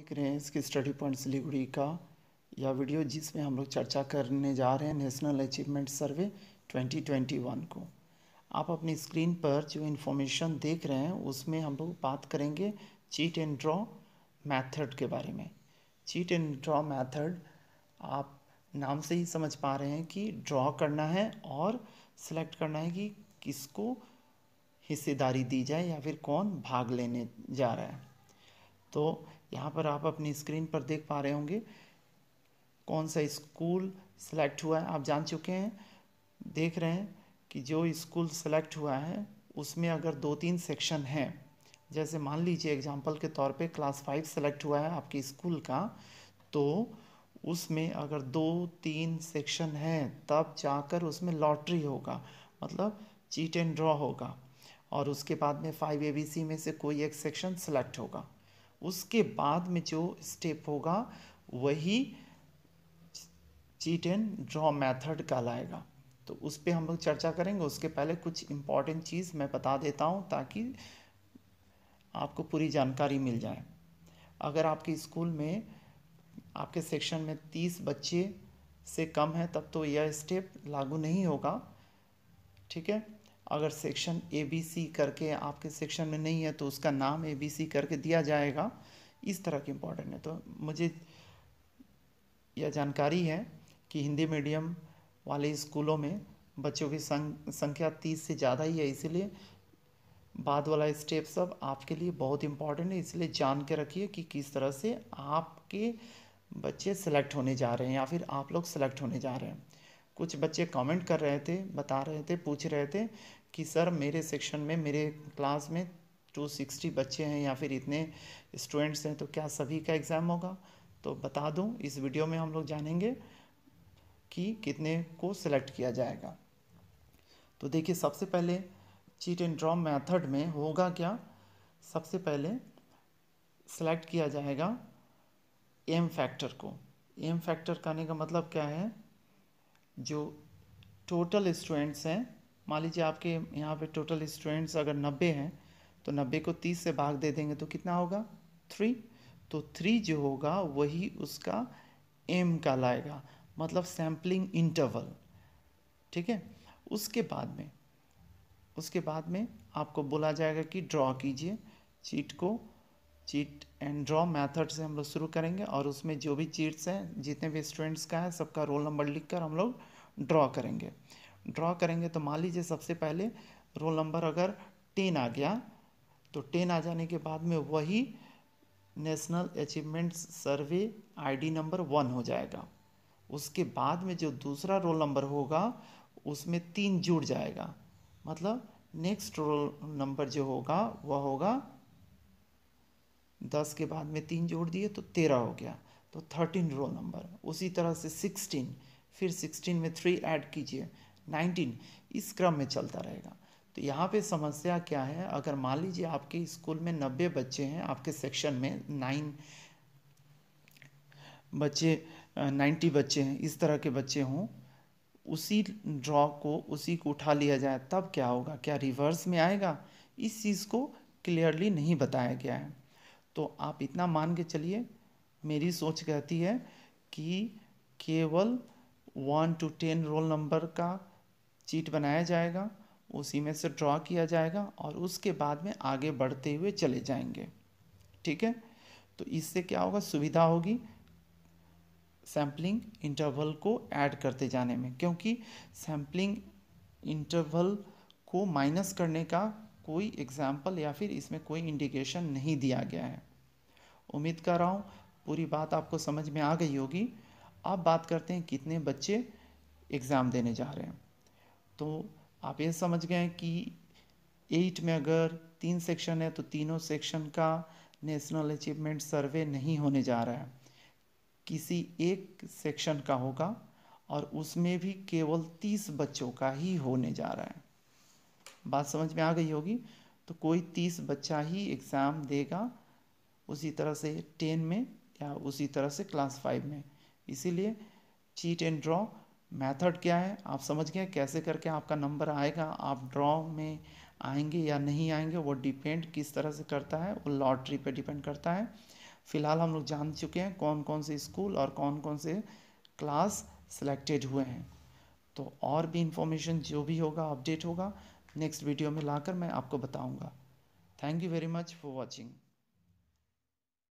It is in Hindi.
देख रहे हैं इसके स्टडी पॉइंट सिलीगुड़ी का यह वीडियो जिसमें हम लोग चर्चा करने जा रहे हैं नेशनल अचीवमेंट सर्वे 2021 को आप अपनी स्क्रीन पर जो इन्फॉर्मेशन देख रहे हैं उसमें हम लोग बात करेंगे चीट एंड ड्रॉ मैथड के बारे में चीट एंड ड्रॉ मैथड आप नाम से ही समझ पा रहे हैं कि ड्रॉ करना है और सिलेक्ट करना है कि किसको हिस्सेदारी दी जाए या फिर कौन भाग लेने जा रहा है तो यहाँ पर आप अपनी स्क्रीन पर देख पा रहे होंगे कौन सा स्कूल सेलेक्ट हुआ है आप जान चुके हैं देख रहे हैं कि जो स्कूल सेलेक्ट हुआ है उसमें अगर दो तीन सेक्शन हैं जैसे मान लीजिए एग्जाम्पल के तौर पे क्लास फाइव सेलेक्ट हुआ है आपके स्कूल का तो उसमें अगर दो तीन सेक्शन हैं तब जाकर उसमें लॉटरी होगा मतलब चीट एंड ड्रॉ होगा और उसके बाद में फाइव ए बी सी में से कोई एक सेक्शन सेलेक्ट होगा उसके बाद में जो स्टेप होगा वही चीट एंड ड्रॉ मेथड कहलाएगा तो उस पर हम लोग चर्चा करेंगे उसके पहले कुछ इम्पॉर्टेंट चीज़ मैं बता देता हूँ ताकि आपको पूरी जानकारी मिल जाए अगर आपके स्कूल में आपके सेक्शन में तीस बच्चे से कम है तब तो यह स्टेप लागू नहीं होगा ठीक है अगर सेक्शन ए बी सी करके आपके सेक्शन में नहीं है तो उसका नाम ए बी सी करके दिया जाएगा इस तरह की इम्पोर्टेंट है तो मुझे यह जानकारी है कि हिंदी मीडियम वाले स्कूलों में बच्चों की संग, संख्या तीस से ज़्यादा ही है इसीलिए बाद वाला स्टेप सब आपके लिए बहुत इम्पॉर्टेंट है इसलिए जान के रखिए कि किस तरह से आपके बच्चे सेलेक्ट होने जा रहे हैं या फिर आप लोग सेलेक्ट होने जा रहे हैं कुछ बच्चे कमेंट कर रहे थे बता रहे थे पूछ रहे थे कि सर मेरे सेक्शन में मेरे क्लास में 260 बच्चे हैं या फिर इतने स्टूडेंट्स हैं तो क्या सभी का एग्ज़ाम होगा तो बता दूं इस वीडियो में हम लोग जानेंगे कि कितने को सिलेक्ट किया जाएगा तो देखिए सबसे पहले चीट एंड ड्रॉ मेथड में होगा क्या सबसे पहले सेलेक्ट किया जाएगा एम फैक्टर को एम फैक्टर कहने का मतलब क्या है जो टोटल स्टूडेंट्स हैं मान लीजिए आपके यहाँ पे टोटल स्टूडेंट्स अगर नब्बे हैं तो नब्बे को तीस से भाग दे देंगे तो कितना होगा थ्री तो थ्री जो होगा वही उसका एम कहलाएगा मतलब सैम्पलिंग इंटरवल ठीक है उसके बाद में उसके बाद में आपको बोला जाएगा कि ड्रॉ कीजिए चीट को चीट एंड ड्रॉ मेथड से हम लोग शुरू करेंगे और उसमें जो भी चीट्स हैं जितने भी स्टूडेंट्स का है सबका रोल नंबर लिख कर हम लोग ड्रॉ करेंगे ड्रॉ करेंगे तो मान लीजिए सबसे पहले रोल नंबर अगर टेन आ गया तो टेन आ जाने के बाद में वही national achievement survey ID number one हो जाएगा उसके बाद में जो दूसरा रोल नंबर होगा उसमें तीन जुड़ जाएगा मतलब नेक्स्ट रोल नंबर जो होगा वह होगा दस के बाद में तीन जोड़ दिए तो तेरह हो गया तो थर्टीन रोल नंबर उसी तरह से सिक्सटीन फिर सिक्सटीन में थ्री ऐड कीजिए नाइनटीन इस क्रम में चलता रहेगा तो यहाँ पे समस्या क्या है अगर मान लीजिए आपके स्कूल में नब्बे बच्चे हैं आपके सेक्शन में नाइन बच्चे नाइन्टी बच्चे हैं इस तरह के बच्चे हों उसी ड्रॉ को उसी को उठा लिया जाए तब क्या होगा क्या रिवर्स में आएगा इस चीज़ को क्लियरली नहीं बताया गया है तो आप इतना मान के चलिए मेरी सोच कहती है कि केवल one two ten roll number का चीट बनाया जाएगा उसी में से ड्रॉ किया जाएगा और उसके बाद में आगे बढ़ते हुए चले जाएंगे ठीक है तो इससे क्या होगा सुविधा होगी सैम्पलिंग इंटरवल को ऐड करते जाने में क्योंकि सैम्पलिंग इंटरवल को माइनस करने का कोई एग्जाम्पल या फिर इसमें कोई इंडिकेशन नहीं दिया गया है उम्मीद कर रहा हूँ पूरी बात आपको समझ में आ गई होगी अब बात करते हैं कितने बच्चे एग्ज़ाम देने जा रहे हैं तो आप ये समझ गए कि एट में अगर तीन सेक्शन है तो तीनों सेक्शन का नेशनल अचीवमेंट सर्वे नहीं होने जा रहा है किसी एक सेक्शन का होगा और उसमें भी केवल तीस बच्चों का ही होने जा रहा है बात समझ में आ गई होगी तो कोई तीस बच्चा ही एग्ज़ाम देगा उसी तरह से टेन में या उसी तरह से क्लास फाइव में इसीलिए चीट एंड ड्रॉ मेथड क्या है आप समझ गए कैसे करके आपका नंबर आएगा आप ड्रॉ में आएंगे या नहीं आएंगे वो डिपेंड किस तरह से करता है वो लॉटरी पे डिपेंड करता है फिलहाल हम लोग जान चुके हैं कौन कौन से स्कूल और कौन कौन से क्लास सिलेक्टेड हुए हैं तो और भी इंफॉर्मेशन जो भी होगा अपडेट होगा नेक्स्ट वीडियो में लाकर मैं आपको बताऊंगा thank you very much for watching